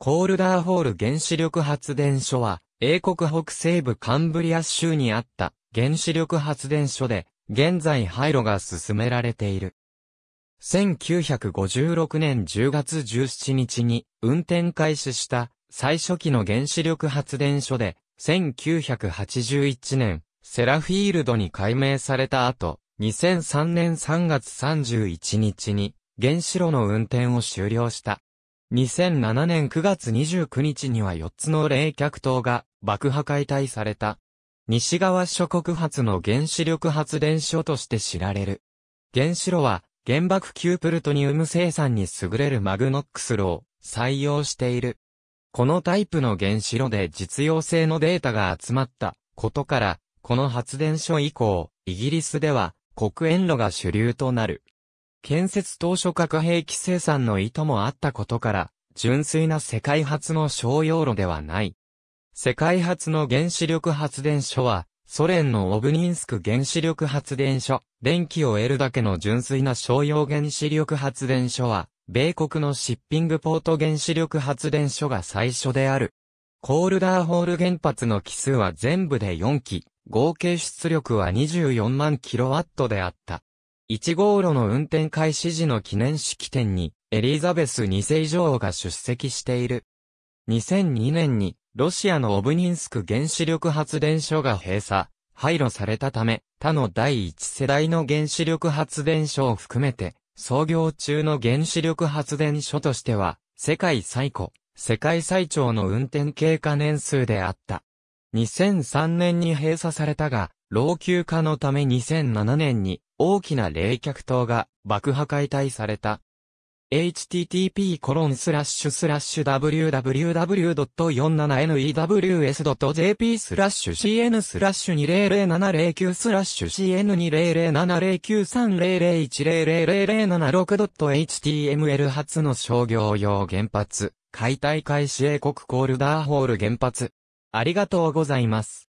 コールダーホール原子力発電所は、英国北西部カンブリア州にあった原子力発電所で、現在廃炉が進められている。1956年10月17日に運転開始した最初期の原子力発電所で、1981年、セラフィールドに改名された後、2003年3月31日に原子炉の運転を終了した。2007年9月29日には4つの冷却塔が爆破解体された。西側諸国発の原子力発電所として知られる。原子炉は原爆級プルトニウム生産に優れるマグノックス炉を採用している。このタイプの原子炉で実用性のデータが集まったことから、この発電所以降、イギリスでは黒煙炉が主流となる。建設当初核兵器生産の意図もあったことから、純粋な世界初の商用炉ではない。世界初の原子力発電所は、ソ連のオブニンスク原子力発電所、電気を得るだけの純粋な商用原子力発電所は、米国のシッピングポート原子力発電所が最初である。コールダーホール原発の基数は全部で4基、合計出力は24万キロワットであった。1号路の運転開始時の記念式典に、エリザベス2世女王が出席している。2002年に、ロシアのオブニンスク原子力発電所が閉鎖、廃炉されたため、他の第一世代の原子力発電所を含めて、創業中の原子力発電所としては、世界最古、世界最長の運転経過年数であった。2003年に閉鎖されたが、老朽化のため2007年に大きな冷却塔が爆破解体された。http://www.47news.jp スラッシュ cn スラッシュ200709スラッシュ c n 2 0 0 7 0 9 3 0 0 1 0 0 0 7 6 h t m l 発の商業用原発解体開始英国コールダーホール原発ありがとうございます。